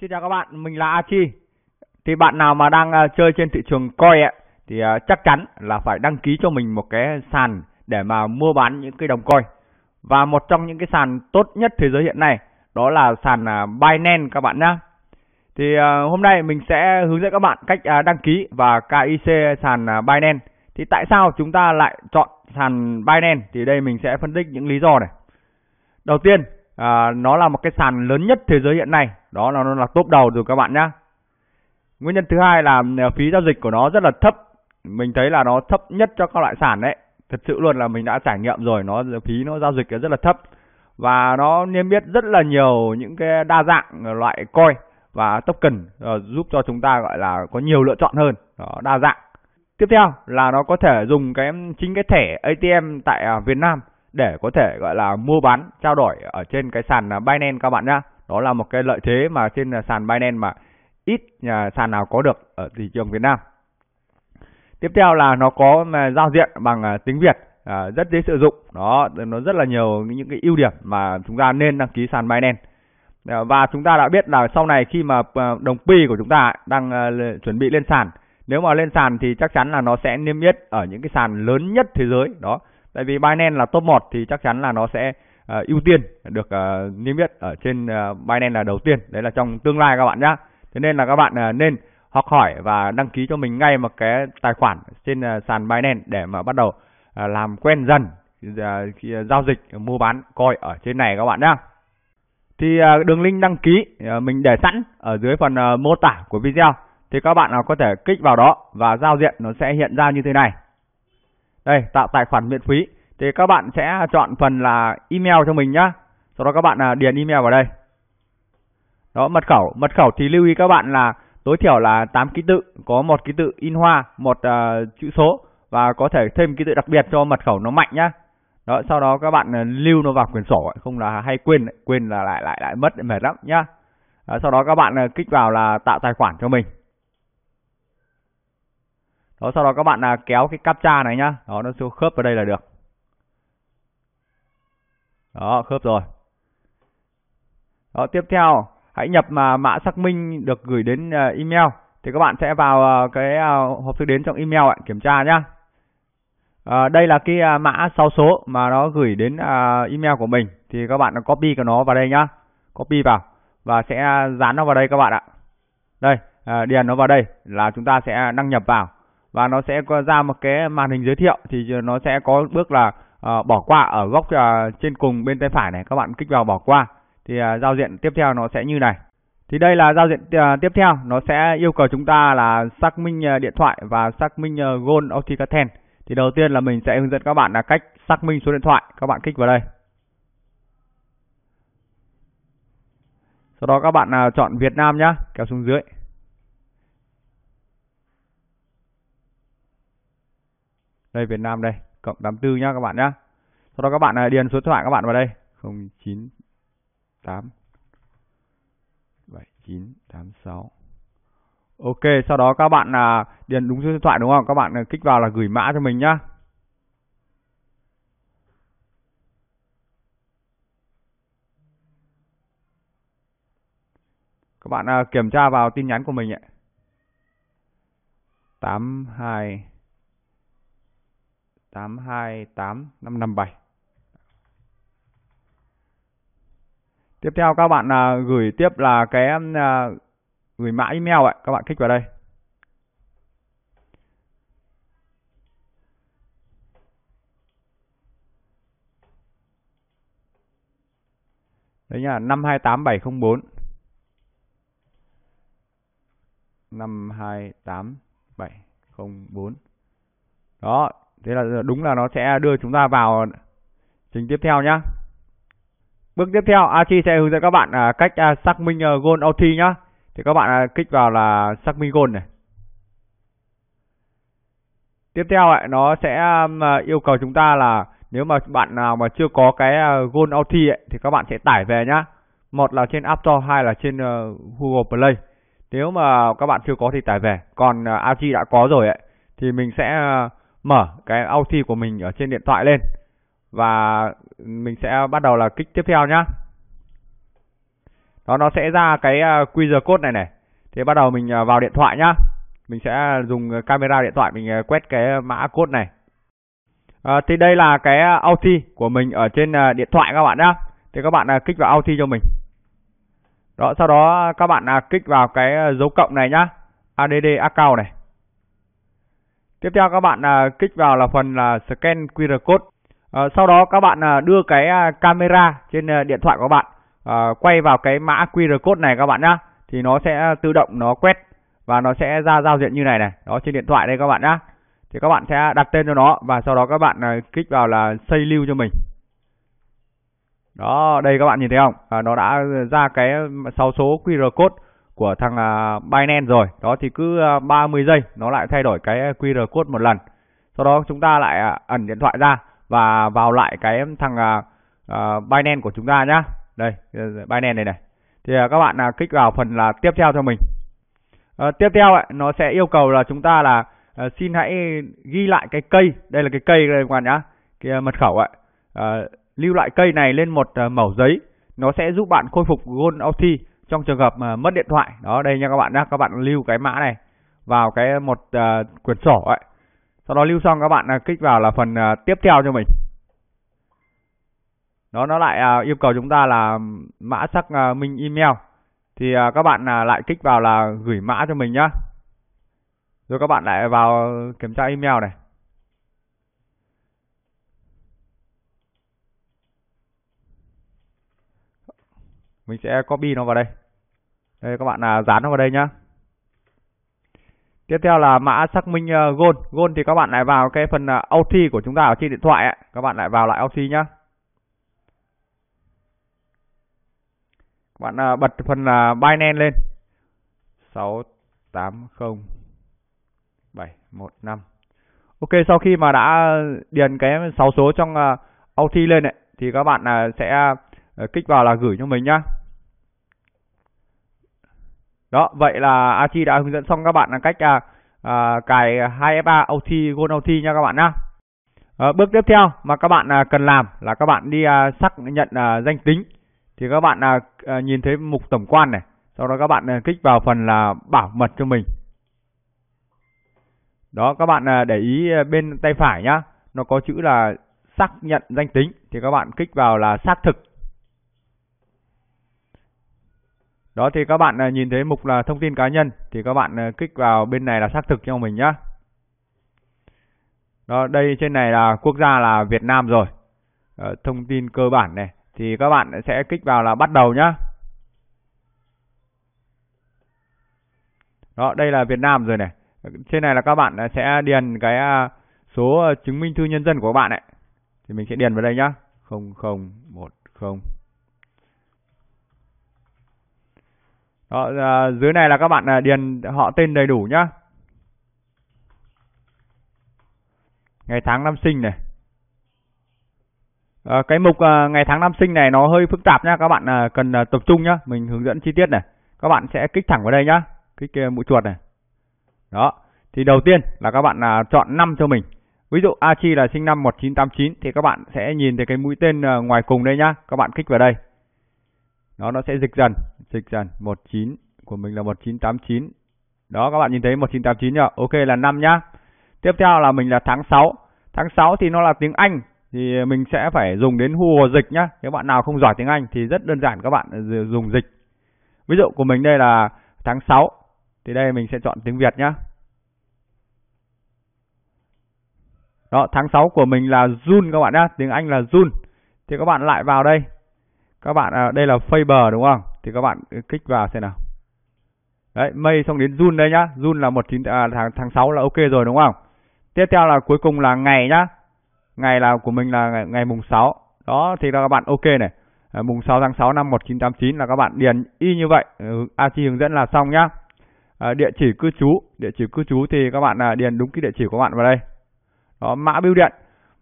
Xin chào các bạn, mình là Achi. Thì bạn nào mà đang ờ, chơi trên thị trường coin ấy, thì ờ, chắc chắn là phải đăng ký cho mình một cái sàn để mà mua bán những cái đồng coin. Và một trong những cái sàn tốt nhất thế giới hiện nay đó là sàn uh, Binance các bạn nhá. Thì hôm nay mình sẽ hướng dẫn các bạn cách đăng ký và KIC sàn uh, Binance. Thì tại sao chúng ta lại chọn sàn Binance thì đây mình sẽ phân tích những lý do này. Đầu tiên à, nó là một cái sàn lớn nhất thế giới hiện nay đó là nó là top đầu rồi các bạn nhá nguyên nhân thứ hai là à, phí giao dịch của nó rất là thấp mình thấy là nó thấp nhất cho các loại sàn đấy thật sự luôn là mình đã trải nghiệm rồi nó phí nó giao dịch rất là thấp và nó niêm yết rất là nhiều những cái đa dạng loại coin và token à, giúp cho chúng ta gọi là có nhiều lựa chọn hơn đó, đa dạng tiếp theo là nó có thể dùng cái chính cái thẻ ATM tại à, Việt Nam để có thể gọi là mua bán trao đổi ở trên cái sàn à, Binance các bạn nhá. Đó là một cái lợi thế mà trên à, sàn Binance mà ít nhà sàn nào có được ở thị trường Việt Nam. Tiếp theo là nó có à, giao diện bằng tiếng Việt rất dễ sử dụng. Đó nó rất là nhiều những cái ưu điểm mà chúng ta nên đăng ký sàn Binance. và chúng ta đã biết là sau này khi mà đồng pi của chúng ta đang chuẩn bị lên sàn nếu mà lên sàn thì chắc chắn là nó sẽ niêm yết ở những cái sàn lớn nhất thế giới đó tại vì Binance là top 1 thì chắc chắn là nó sẽ uh, ưu tiên được uh, niêm yết ở trên uh, Binance là đầu tiên đấy là trong tương lai các bạn nhá thế nên là các bạn uh, nên học hỏi và đăng ký cho mình ngay một cái tài khoản trên uh, sàn Binance để mà bắt đầu uh, làm quen dần uh, giao dịch mua bán coi ở trên này các bạn nhá thì uh, đường link đăng ký uh, mình để sẵn ở dưới phần uh, mô tả của video thì các bạn nào có thể kích vào đó và giao diện nó sẽ hiện ra như thế này đây tạo tài khoản miễn phí thì các bạn sẽ chọn phần là email cho mình nhá sau đó các bạn à, điền email vào đây đó mật khẩu mật khẩu thì lưu ý các bạn là tối thiểu là 8 ký tự có một ký tự in hoa một uh, chữ số và có thể thêm ký tự đặc biệt cho mật khẩu nó mạnh nhá đó sau đó các bạn à, lưu nó vào quyển sổ không là hay quên quên là lại lại lại mất mệt lắm nhá đó, sau đó các bạn kích vào là tạo tài khoản cho mình đó sau đó các bạn là kéo cái captcha này nhá đó nó khớp vào đây là được đó khớp rồi đó tiếp theo hãy nhập mà mã xác minh được gửi đến à, email thì các bạn sẽ vào à, cái à, hộp thư đến trong email ạ kiểm tra nhá à, đây là cái mã sau số mà nó gửi đến email của mình thì các bạn copy của nó vào đây nhá copy vào và sẽ dán nó vào đây các bạn ạ đây điền nó vào đây là chúng ta sẽ đăng nhập vào và nó sẽ ra một cái màn hình giới thiệu thì nó sẽ có bước là uh, bỏ qua ở góc uh, trên cùng bên tay phải này các bạn kích vào bỏ qua thì uh, giao diện tiếp theo nó sẽ như này thì đây là giao diện uh, tiếp theo nó sẽ yêu cầu chúng ta là xác minh uh, điện thoại và xác minh uh, gold authenticaten thì đầu tiên là mình sẽ hướng dẫn các bạn là cách xác minh số điện thoại các bạn kích vào đây sau đó các bạn uh, chọn Việt Nam nhá kéo xuống dưới đây Việt Nam đây cộng 84 nhá các bạn nhá sau đó các bạn à, điền số điện thoại các bạn vào đây 098 7986 Ok sau đó các bạn là điền đúng số điện thoại đúng không các bạn à, kích vào là gửi mã cho mình nhá các bạn à, kiểm tra vào tin nhắn của mình ạ 82 tám hai tám năm năm bảy tiếp theo các bạn à, gửi tiếp là cái à, gửi mã email ạ các bạn kích vào đây đấy nhá năm hai tám bảy không bốn năm hai tám bảy không bốn đó thế là đúng là nó sẽ đưa chúng ta vào trình tiếp theo nhá bước tiếp theo Archie sẽ hướng dẫn các bạn à, cách à, xác minh à, gold OT nhá thì các bạn kích vào là xác minh gold này tiếp theo ấy, nó sẽ um, yêu cầu chúng ta là nếu mà bạn nào mà chưa có cái gold OT ấy, thì các bạn sẽ tải về nhá một là trên App Store hai là trên Google Play nếu mà các bạn chưa có thì tải về còn Archie đã có rồi ấy, thì mình sẽ mở cái Authy của mình ở trên điện thoại lên và mình sẽ bắt đầu là kích tiếp theo nhá đó nó sẽ ra cái à, QR code này này thì bắt đầu mình à, vào điện thoại nhá mình sẽ dùng camera điện thoại mình à, quét cái mã code này à, thì đây là cái Authy của mình ở trên điện thoại các bạn nhá thì các bạn kích vào Authy cho mình đó sau đó các bạn kích vào cái dấu cộng này nhá ADD account này Tiếp theo các bạn à, kích vào là phần là scan QR code. Ờ, sau đó các bạn à, đưa cái à, camera trên điện thoại của bạn quay vào cái mã QR code này các bạn nhá. Thì nó sẽ tự động nó quét và nó sẽ ra giao diện như này này. Đó trên điện thoại đây các bạn nhá. Thì các bạn sẽ đặt tên cho nó và sau đó các bạn kích vào là xây lưu cho mình. Đó, đây các bạn nhìn thấy không? À, nó đã ra cái sáu số QR code của thằng à, Binance rồi đó thì cứ 30 à, giây nó lại thay đổi cái QR code một lần sau đó chúng ta lại à, ẩn điện thoại ra và vào lại cái thằng Binance của chúng ta nhá đây Binance này này thì các bạn là kích vào phần là tiếp theo cho mình à, tiếp theo ấy, nó sẽ yêu cầu là chúng ta là à, xin hãy ghi lại cái cây đây là cái cây đây các bạn nhá cái mật khẩu ạ à, ờ, lưu lại cây này lên một à, mẩu giấy nó sẽ giúp bạn khôi phục gold OT trong trường hợp mà mất điện thoại đó đây nha các bạn nhé các bạn lưu cái mã này vào cái một uh, quyển sổ ấy sau đó lưu xong các bạn à, kích vào là phần uh, tiếp theo cho mình đó nó lại uh, yêu cầu chúng ta là mã xác uh, minh email thì uh, các bạn uh, lại kích vào là gửi mã cho mình nhá rồi các bạn lại vào kiểm tra email này mình sẽ copy nó vào đây đây các bạn à, dán nó vào đây nhá tiếp theo là mã xác minh uh, gold gold thì các bạn lại vào cái phần uh, à, OT của chúng ta ở trên điện thoại ấy. các bạn lại vào lại OT nhá các bạn uh, bật phần uh, Binance lên 680715 Ok sau khi mà đã điền cái 6 số trong uh, OT lên ấy, thì các bạn uh, sẽ uh, kích vào là gửi cho mình nhá đó vậy là Achi đã hướng dẫn xong các bạn là cách à, à, cài 2FA OT Gold OT nha các bạn nhá à, bước tiếp theo mà các bạn à, cần làm là các bạn đi à, xác nhận à, danh tính thì các bạn à, à, nhìn thấy mục tổng quan này sau đó các bạn à, kích vào phần là bảo mật cho mình đó các bạn à, để ý à, bên tay phải nhá nó có chữ là xác nhận danh tính thì các bạn kích vào là xác thực Đó thì các bạn à, nhìn thấy mục là thông tin cá nhân thì các bạn à, kích vào bên này là xác thực cho mình nhá. Đó, đây trên này là quốc gia là Việt Nam rồi. Đó, ờ, thông tin cơ bản này thì các bạn sẽ kích vào là bắt đầu nhá. Đó, đây là Việt Nam rồi này. Trên này là các bạn à, sẽ điền cái số chứng minh thư nhân dân của các bạn ấy. Thì mình sẽ điền vào đây nhá. 0010 Đó, à, dưới này là các bạn à, điền họ tên đầy đủ nhá. Ngày tháng năm sinh này. À, cái mục à, ngày tháng năm sinh này nó hơi phức tạp nhá, các bạn à, cần à, tập trung nhá, mình hướng dẫn chi tiết này. Các bạn sẽ kích thẳng vào đây nhá, kích à, mũi chuột này. Đó, thì đầu tiên là các bạn à, chọn năm cho mình. Ví dụ Achi là sinh năm 1989 thì các bạn sẽ nhìn thấy cái mũi tên à, ngoài cùng đây nhá, các bạn kích vào đây nó nó sẽ dịch dần dịch dần 19 của mình là 1989 đó các bạn nhìn thấy 1989 nhá ok là năm nhá tiếp theo là mình là tháng 6 tháng 6 thì nó là tiếng Anh thì mình sẽ phải dùng đến hùa dịch nhá nếu bạn nào không giỏi tiếng Anh thì rất đơn giản các bạn dùng dịch ví dụ của mình đây là tháng 6 thì đây mình sẽ chọn tiếng Việt nhá đó tháng 6 của mình là June các bạn nhá tiếng Anh là June thì các bạn lại vào đây các bạn à, đây là Faber đúng không thì các bạn kích vào xem nào đấy mây xong đến June đây nhá June là một chín à, tháng tháng 6 là ok rồi đúng không tiếp theo là cuối cùng là ngày nhá ngày là của mình là ngày, ngày mùng 6 đó thì là các bạn ok này à, mùng 6 tháng 6 năm 1989 là các bạn điền y như vậy ừ, a chi hướng dẫn là xong nhá à, địa chỉ cư trú địa chỉ cư trú thì các bạn à, điền đúng cái địa chỉ của bạn vào đây đó mã bưu điện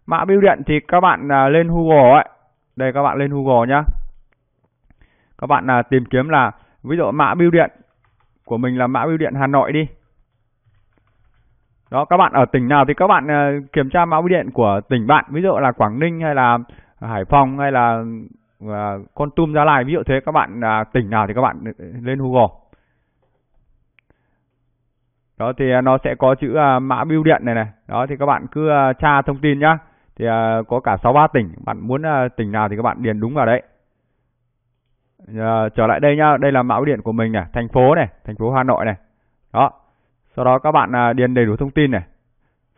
mã bưu điện thì các bạn à, lên Google ấy đây các bạn lên Google nhá các bạn là tìm kiếm là ví dụ mã bưu điện của mình là mã bưu điện Hà Nội đi đó các bạn ở tỉnh nào thì các bạn à, kiểm tra mã bưu điện của tỉnh bạn ví dụ là Quảng Ninh hay là Hải Phòng hay là à, Con Tum Gia Lai ví dụ thế các bạn uh, tỉnh nào thì các bạn lên Google đó thì nó sẽ có chữ mã bưu điện này này đó thì các bạn cứ tra thông tin nhá thì có cả 63 tỉnh bạn muốn tỉnh nào thì các bạn điền đúng vào đấy uh, trở lại đây nhá đây là mã điện của mình này thành phố này thành phố hà nội này đó sau đó các bạn uh, điền đầy đủ thông tin này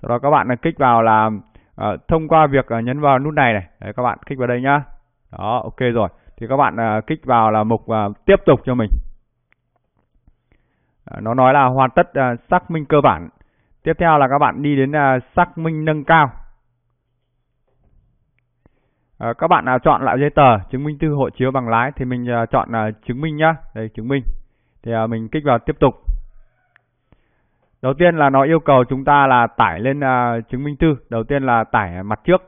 sau đó các bạn uh, kích vào là uh, thông qua việc uh, nhấn vào nút này này đấy, các bạn kích vào đây nhá đó ok rồi thì các bạn uh, kích vào là mục uh, tiếp tục cho mình nó nói là hoàn tất uh, xác minh cơ bản tiếp theo là các bạn đi đến uh, xác minh nâng cao à, các bạn à, chọn lại giấy tờ chứng minh thư hộ chiếu bằng lái thì mình à, chọn à, chứng minh nhá đây chứng minh thì à, mình kích vào tiếp tục đầu tiên là nó yêu cầu chúng ta là tải lên à, chứng minh thư đầu tiên là tải mặt trước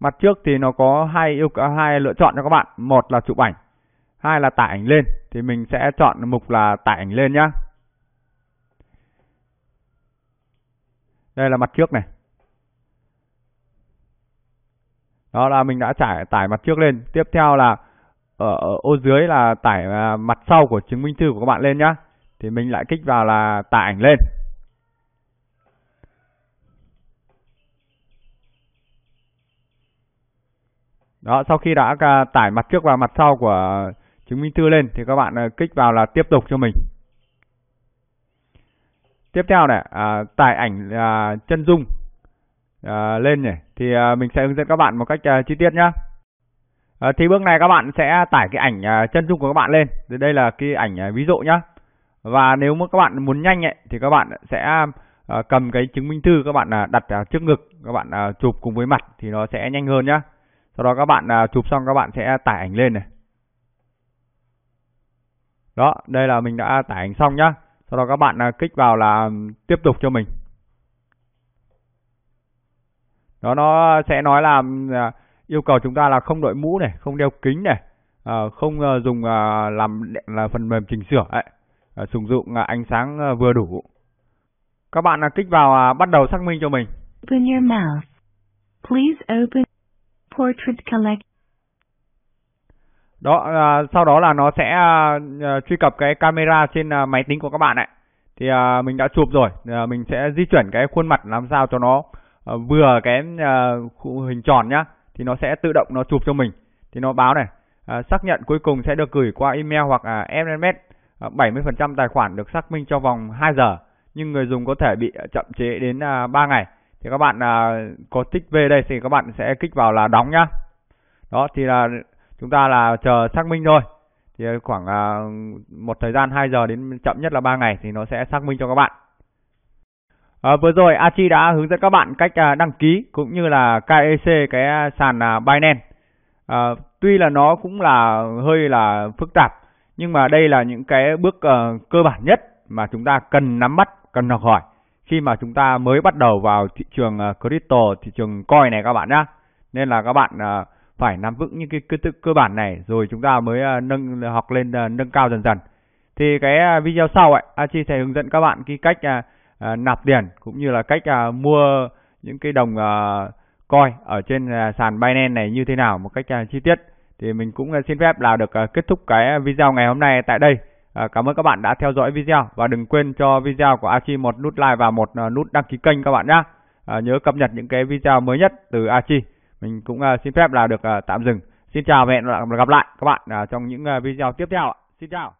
mặt trước thì nó có hai yêu cầu hai lựa chọn cho các bạn một là chụp ảnh hai là tải ảnh lên thì mình sẽ chọn mục là tải ảnh lên nhá đây là mặt trước này đó là mình đã tải tải mặt trước lên tiếp theo là ở, ở ô dưới là tải à, mặt sau của chứng minh thư của các bạn lên nhá thì mình lại kích vào là tải ảnh lên đó sau khi đã à, tải mặt trước và mặt sau của chứng minh thư lên thì các bạn à, kích vào là tiếp tục cho mình tiếp theo này à, tải ảnh à, chân dung à, lên nhỉ thì à, mình sẽ hướng dẫn các bạn một cách à, chi tiết nhá à, thì bước này các bạn sẽ tải cái ảnh à, chân dung của các bạn lên thì đây là cái ảnh à, ví dụ nhá và nếu mà các bạn muốn nhanh ấy, thì các bạn sẽ à, cầm cái chứng minh thư các bạn à, đặt à, trước ngực các bạn à, chụp cùng với mặt thì nó sẽ nhanh hơn nhá sau đó các bạn à, chụp xong các bạn sẽ tải ảnh lên này đó đây là mình đã tải ảnh xong nhá sau đó các bạn à, kích vào là tiếp tục cho mình nó nó sẽ nói là à, yêu cầu chúng ta là không đội mũ này không đeo kính này à, không à, dùng làm là phần mềm chỉnh sửa ấy sử dụng ánh sáng vừa đủ các bạn kích vào bắt đầu xác minh cho mình open your mouth please open portrait collect đó à, sau đó là nó sẽ à, truy cập cái camera trên à, máy tính của các bạn ấy thì à, mình đã chụp rồi à, mình sẽ di chuyển cái khuôn mặt làm sao cho nó Ờ, vừa cái ờ, hình tròn nhá thì nó sẽ tự động nó chụp cho mình thì nó báo này ờ, xác nhận cuối cùng sẽ được gửi qua email hoặc uh, SMS 70% tài khoản được xác minh trong vòng 2 giờ nhưng người dùng có thể bị chậm chế đến uh, à, 3 ngày thì các bạn à, có tích về đây thì các bạn sẽ kích vào là đóng nhá đó thì là chúng ta là chờ xác minh thôi thì khoảng một thời gian 2 giờ đến chậm nhất là 3 ngày thì nó sẽ xác minh cho các bạn À, vừa rồi Achi đã hướng dẫn các bạn cách à, đăng ký cũng như là KEC cái sàn à, Binance. À, tuy là nó cũng là hơi là phức tạp nhưng mà đây là những cái bước à, cơ bản nhất mà chúng ta cần nắm bắt, cần học hỏi khi mà chúng ta mới bắt đầu vào thị trường à, crypto, thị trường coin này các bạn nhá. Nên là các bạn à, phải nắm vững những cái cơ, tự cơ bản này rồi chúng ta mới à, nâng học lên à, nâng cao dần dần. Thì cái à, video sau ấy Achi sẽ hướng dẫn các bạn cái cách à, À, nạp tiền cũng như là cách à, mua những cái đồng à, coin ở trên sàn Binance này như thế nào một cách chi tiết thì mình cũng xin phép là được kết thúc cái video ngày hôm nay tại đây cảm ơn các bạn đã theo dõi video và đừng quên cho video của Achi một nút like và một nút đăng ký kênh các bạn nhé nhớ cập nhật những cái video mới nhất từ Achi mình cũng xin phép là được tạm dừng xin chào và hẹn gặp lại các bạn trong những video tiếp theo xin chào